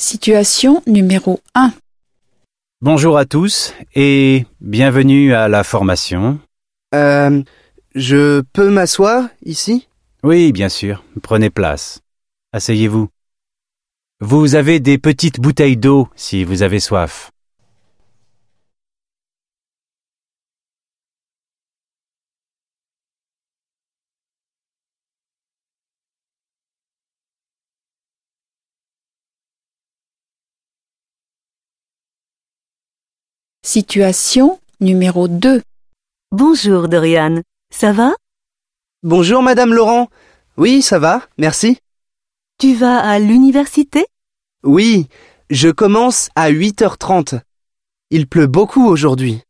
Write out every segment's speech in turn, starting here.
Situation numéro 1. Bonjour à tous et bienvenue à la formation. Euh, je peux m'asseoir ici Oui, bien sûr. Prenez place. Asseyez-vous. Vous avez des petites bouteilles d'eau si vous avez soif. Situation numéro 2. Bonjour Dorian, ça va Bonjour Madame Laurent. Oui, ça va, merci. Tu vas à l'université Oui, je commence à 8h30. Il pleut beaucoup aujourd'hui.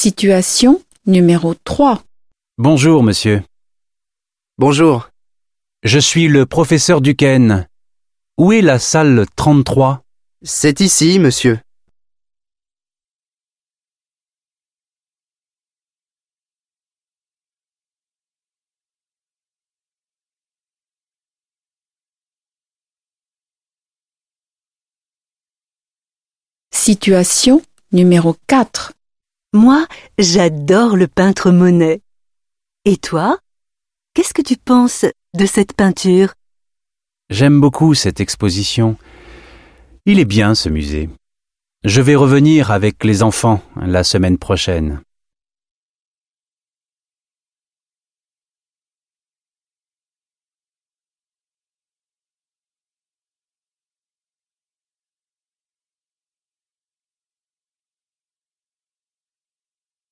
Situation numéro 3. Bonjour, monsieur. Bonjour. Je suis le professeur Duquesne. Où est la salle 33 C'est ici, monsieur. Situation numéro 4. Moi, j'adore le peintre Monet. Et toi Qu'est-ce que tu penses de cette peinture J'aime beaucoup cette exposition. Il est bien ce musée. Je vais revenir avec les enfants la semaine prochaine.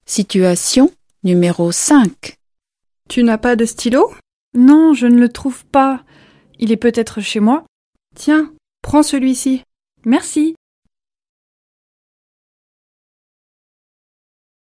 Situation numéro 5. Tu n'as pas de stylo Non, je ne le trouve pas. Il est peut-être chez moi. Tiens, prends celui-ci. Merci.